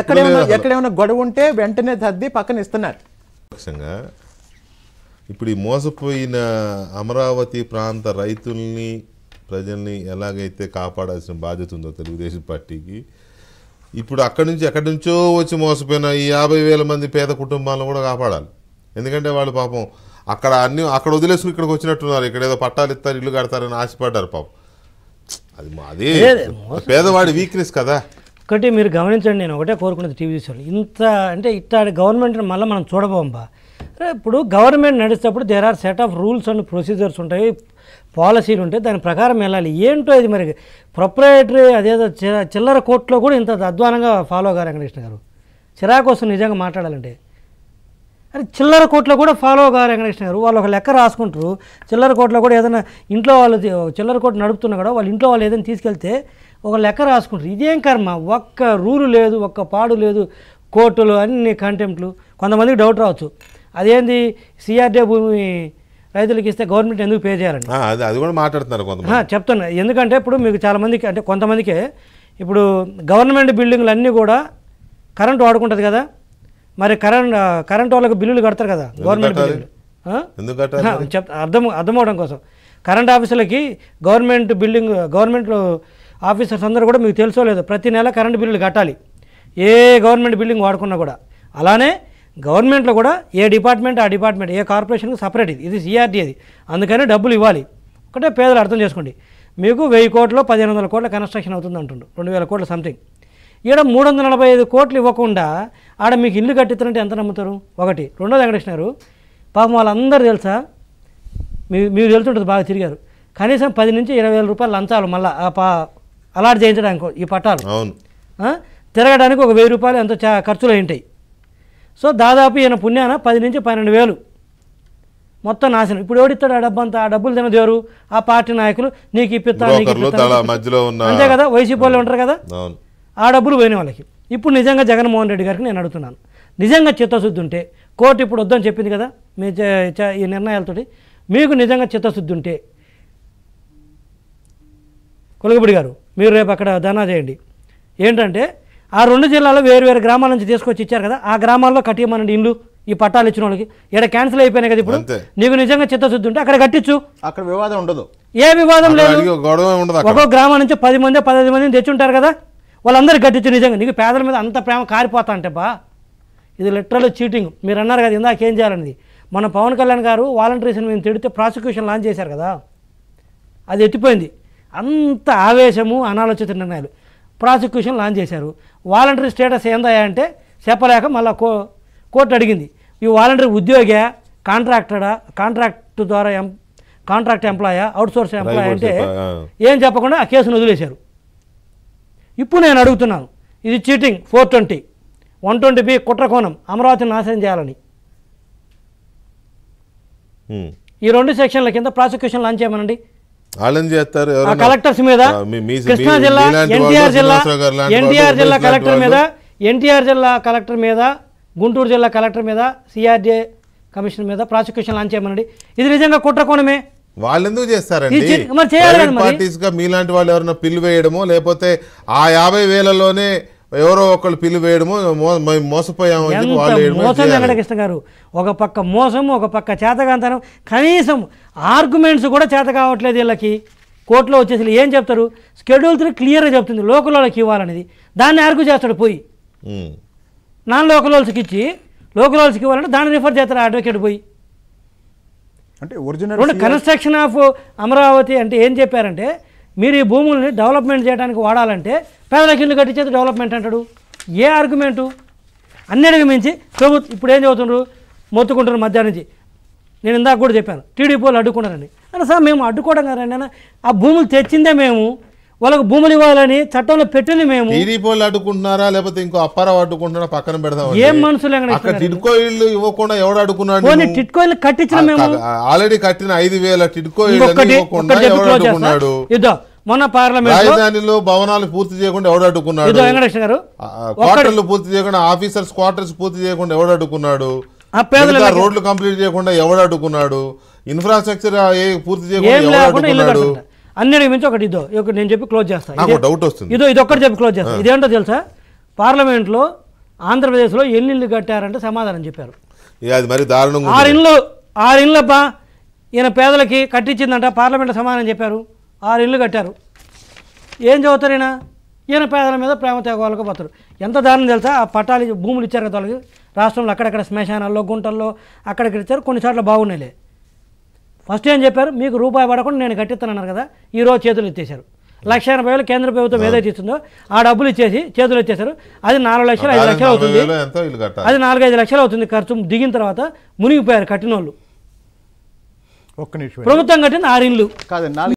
ఎక్కడేమైనా ఎక్కడేమైనా గొడవ ఉంటే వెంటనే తద్ది పక్కన ఇస్తున్నారు ఇప్పుడు ఈ మోసపోయిన అమరావతి ప్రాంత రైతుల్ని ప్రజల్ని ఎలాగైతే కాపాడాల్సిన బాధ్యత ఉందో తెలుగుదేశం పార్టీకి ఇప్పుడు అక్కడి నుంచి ఎక్కడి నుంచో వచ్చి మోసపోయిన ఈ యాభై వేల మంది పేద కుటుంబాలను కూడా కాపాడాలి ఎందుకంటే వాళ్ళు పాపం అక్కడ అన్ని అక్కడ వదిలేసుకుని ఇక్కడికి వచ్చినట్టున్నారు ఇక్కడ ఏదో పట్టాలు ఇస్తారు ఇల్లు కడతారని ఆశపడ్డారు పాపం అది అదే పేదవాడి వీక్నెస్ కదా ఒకటి మీరు గమనించండి నేను ఒకటే కోరుకునేది టీవీ చూసేవాళ్ళు ఇంత అంటే ఇట్లా గవర్నమెంట్ని మళ్ళీ మనం చూడబోంబా ఇప్పుడు గవర్నమెంట్ నడిచేటప్పుడు there are set of rules and procedures ఉంటాయి పాలసీలు ఉంటాయి దాని ప్రకారం వెళ్ళాలి ఏంటో అది మరి ప్రొప్రయేటరీ అదేదో చిల్లర కోర్టులో కూడా ఇంత అధ్వానంగా ఫాలో కారు వెంకటకృష్ణ గారు చిరాకు వస్తుంది నిజంగా మాట్లాడాలంటే అరే చిల్లర కోట్లో కూడా ఫాలో కారు వెంకటకృష్ణ గారు వాళ్ళు ఒక లెక్క రాసుకుంటారు చిల్లర కోట్లో కూడా ఏదైనా ఇంట్లో వాళ్ళు చిల్లర కోట్ నడుపుతున్నా కూడా వాళ్ళ ఇంట్లో వాళ్ళు ఏదైనా తీసుకెళ్తే ఒక లెక్క రాసుకుంటారు ఇదేం కర్మ ఒక్క రూలు లేదు ఒక్క పాడు లేదు కోర్టులు అన్ని కంటెంట్లు కొంతమందికి డౌట్ రావచ్చు అదేంది సిఆర్డే భూమి రైతులకు ఇస్తే గవర్నమెంట్ ఎందుకు పే చేయాలని అది కూడా మాట్లాడుతున్నారు కొంతమంది చెప్తున్నా ఎందుకంటే ఇప్పుడు మీకు చాలామందికి అంటే కొంతమందికి ఇప్పుడు గవర్నమెంట్ బిల్డింగ్లు అన్నీ కూడా కరెంట్ వాడుకుంటుంది కదా మరి కరెంట్ కరెంట్ వాళ్ళకి బిల్లులు కడతారు కదా గవర్నమెంట్ బిల్డింగ్ చెప్ అర్థం అర్థం అవడం కోసం కరెంట్ ఆఫీసులకి గవర్నమెంట్ బిల్డింగ్ గవర్నమెంట్లో ఆఫీసర్స్ అందరూ కూడా మీకు తెలుసో లేదు ప్రతి నెల కరెంటు బిల్లులు కట్టాలి ఏ గవర్నమెంట్ బిల్డింగ్ వాడుకున్నా కూడా అలానే గవర్నమెంట్లో కూడా ఏ డిపార్ట్మెంట్ ఆ డిపార్ట్మెంట్ ఏ కార్పొరేషన్కి సపరేట్ ఇది ఇది సిఆర్టీ అది అందుకని డబ్బులు ఇవ్వాలి ఒకటే పేదలు అర్థం చేసుకోండి మీకు వెయ్యి కోట్లు పదిహేను వందల కోట్ల కన్స్ట్రక్షన్ అవుతుంది అంటుండు రెండు వేల కోట్ల సంథింగ్ ఈడ మూడు వందల నలభై ఐదు కోట్లు ఇవ్వకుండా ఆడ మీకు ఇల్లు కట్టిస్తారంటే ఎంత నమ్ముతారు ఒకటి రెండో వెంకటేశ్వర గారు పాపం వాళ్ళందరూ తెలుసా మీ మీరు తెలుసుంటుంది బాగా తిరిగారు కనీసం పది నుంచి ఇరవై వేల రూపాయలు లంచాలు మళ్ళీ ఆ పా అలాట్ చేయించడానికి ఈ పట్టాలు తిరగడానికి ఒక వెయ్యి రూపాయలు ఎంతో ఖర్చులు ఉంటాయి సో దాదాపు ఈయన పుణ్యాన పది నుంచి పన్నెండు వేలు మొత్తం నాశనం ఇప్పుడు ఎవడిస్తాడు ఆ డబ్బంతా ఆ డబ్బులు తినదు ఆ పార్టీ నాయకులు నీకు ఇప్పిస్తాను అంతే కదా వైసీపీ వాళ్ళు ఉంటారు కదా ఆ డబ్బులు పోయిన వాళ్ళకి ఇప్పుడు నిజంగా జగన్మోహన్ రెడ్డి గారికి నేను అడుగుతున్నాను నిజంగా చిత్తశుద్ధి ఉంటే కోర్టు ఇప్పుడు వద్దని చెప్పింది కదా మీ ఈ నిర్ణయాలతోటి మీకు నిజంగా చిత్తశుద్ధి ఉంటే కొలుగుబడి గారు మీరు రేపు అక్కడ ధనా చేయండి ఏంటంటే ఆ రెండు జిల్లాలో వేరు వేరు గ్రామాల నుంచి తీసుకొచ్చి ఇచ్చారు కదా ఆ గ్రామాల్లో కట్టియమనండి ఇల్లు ఈ పట్టాలు ఇచ్చిన వాళ్ళకి ఇక్కడ క్యాన్సిల్ అయిపోయినాయి కదా ఇప్పుడు నీకు నిజంగా చిత్తశుద్ధి ఉంటే అక్కడ కట్టించు అక్కడ వివాదం ఉండదు ఏ వివాదం లేదు ఒక్కొక్క గ్రామం నుంచి పది మంది పదహైదు మందిని ఉంటారు కదా వాళ్ళందరూ కట్టించు నిజంగా నీకు పేదల మీద అంత ప్రేమ కారిపోతా అంటే బా ఇది లిటరల్ చీటింగ్ మీరు అన్నారు కదా ఏం చేయాలనేది మన పవన్ కళ్యాణ్ గారు వాలంటీర్స్ని మేము తిడితే ప్రాసిక్యూషన్ లాంచ్ చేశారు కదా అది ఎత్తిపోయింది అంత ఆవేశము అనాలోచిత నిర్ణయాలు ప్రాసిక్యూషన్ లాంచ్ చేశారు వాలంటరీ స్టేటస్ ఏందా అంటే చెప్పలేక మళ్ళీ కో కోర్టు అడిగింది ఈ వాలంటరీ ఉద్యోగి కాంట్రాక్టడా కాంట్రాక్ట్ ద్వారా ఎం కాంట్రాక్ట్ ఎంప్లాయా అవుట్సోర్స్ ఎంప్లాయ్ అంటే ఏం చెప్పకుండా ఆ కేసును వదిలేశారు ఇప్పుడు నేను అడుగుతున్నాను ఇది cheating four twenty one twenty B కుట్రకోణం అమరావతిని నాశనం చేయాలని ఈ రెండు సెక్షన్ల కింద ప్రాసిక్యూషన్ లాంచ్ చేయమనండి వాళ్ళని చేస్తారు కలెక్టర్స్ మీద కృష్ణా జిల్లా ఎన్టీఆర్ జిల్లా ఎన్టీఆర్ జిల్లా కలెక్టర్ మీద ఎన్టీఆర్ జిల్లా కలెక్టర్ మీద గుంటూరు జిల్లా కలెక్టర్ మీద సిఆర్డీఏ కమిషన్ మీద ప్రాసిక్యూషన్ లాంచ్ చేయమనండి ఇది నిజంగా కుట్రకోణమే వాళ్ళు ఎందుకు చేస్తారండి పార్టీస్ గా మీలాంటి వాళ్ళు ఎవరైనా పిల్లు వేయడమో లేకపోతే ఆ యాభై వేలలోనే ఎవరో ఒకళ్ళు పిల్లి వేయడము మోసపోయాము మోసం వెంకటకృష్ణ గారు ఒక పక్క మోసము ఒక పక్క చేతగాంతనం కనీసం ఆర్గ్యుమెంట్స్ కూడా చేత కావట్లేదు వీళ్ళకి కోర్టులో వచ్చేసి ఏం చెప్తారు స్కెడ్యూల్ త్రీ క్లియర్గా చెప్తుంది లోకల్ వాళ్ళకి ఇవ్వాలనేది దాన్ని ఆర్గ్యూ చేస్తాడు పోయి నాన్ లోకల్ వాళ్ళకి ఇచ్చి లోకల్ వాళ్ళకి ఇవ్వాలంటే దాన్ని రిఫర్ చేస్తారు అడ్వకేట్ పోయి అంటే ఒరిజినల్ కన్స్ట్రక్షన్ ఆఫ్ అమరావతి అంటే ఏం చెప్పారంటే మీరు ఈ భూముల్ని డెవలప్మెంట్ చేయడానికి వాడాలంటే పేదలకు ఇల్లు కట్టించేది డెవలప్మెంట్ అంటాడు ఏ ఆర్గ్యుమెంటు అన్ని మించి ప్రభుత్వం ఇప్పుడు ఏం చదువుతున్నారు మొత్తుకుంటారు మధ్యాహ్నం నుంచి నేను ఇందాక కూడా చెప్పాను టీడీపీ వాళ్ళు అడ్డుకున్నారని అన్న సార్ మేము అడ్డుకోవడం కదండి అన్న ఆ భూములు తెచ్చిందే మేము వాళ్ళకు భూములు ఇవ్వాలని చట్టంలో పెట్టింది మేము టీడీపీ అడ్డుకుంటున్నారా లేకపోతే ఇంకో అప్పారావు అడ్డుకుంటున్నా పక్కన పెడదాం ఏం మనుషులు టిడ్కో ఇవ్వకుండా ఎవడు అడ్డుకున్నాడు టిడ్కో ఇల్లు కట్టించిన మేము ఆల్రెడీ కట్టిన ఐదు వేల టిడ్కో ఇవ్వకుండా ఎవడు అడ్డుకున్నాడు మొన్న పార్లమెంట్ రాజధానిలో భవనాలు పూర్తి చేయకుండా ఎవడు అడ్డుకున్నాడు వెంకటేశ్వర గారు క్వార్టర్లు పూర్తి చేయకుండా ఆఫీసర్స్ క్వార్టర్స్ పూర్తి చేయకుండా ఎవడు అడ్డుకున్నాడు రోడ్లు కంప్లీట్ చేయకుండా ఎవడు అడ్డుకున్నాడు ఇన్ఫ్రాస్ట్రక్చర్ పూర్తి చేయకుండా అన్నిటి మించి ఒకటి ఇదో ఒకటి నేను చెప్పి క్లోజ్ చేస్తాను డౌట్ వస్తుంది ఇదో ఇది ఒక్కటి చెప్పి క్లోజ్ చేస్తాను ఇదేంటో తెలుసా పార్లమెంట్లో ఆంధ్రప్రదేశ్లో ఎన్ని ఇల్లు కట్టారంటే సమాధానం చెప్పారు అది మరి దారుణంగా ఆరు ఇళ్ళు ఆరు ఇళ్ళప్ప ఈయన పేదలకి కట్టించిందంట పార్లమెంట్ సమాధానం చెప్పారు ఆరు ఇళ్ళు కట్టారు ఏం చదువుతారు ఈయన ఈయన పేదల మీద ప్రేమ తేగవాళ్ళకు పోతారు ఎంత దారుణం తెలుసా ఆ పట్టాలు భూములు ఇచ్చారు కదా వాళ్ళకి రాష్ట్రంలో అక్కడక్కడ శ్మశానాల్లో గుంటల్లో అక్కడికి ఇచ్చారు కొన్నిసార్లు బాగున్నాయిలే ఫస్ట్ ఏం చెప్పారు మీకు రూపాయి పడకుండా నేను కట్టిస్తానన్నారు కదా ఈరోజు చేతులు ఇచ్చేశారు లక్ష ఎనభై వేలు కేంద్ర ప్రభుత్వం ఏదైతే ఇస్తుందో ఆ డబ్బులు ఇచ్చేసి చేతులు ఇచ్చేసారు అది నాలుగు లక్షలు ఐదు లక్షలు అవుతుంది అది నాలుగైదు లక్షలు అవుతుంది ఖర్చు దిగిన తర్వాత మునిగిపోయారు కట్టిన వాళ్ళు ప్రభుత్వం కట్టిన ఆరు ఇల్లు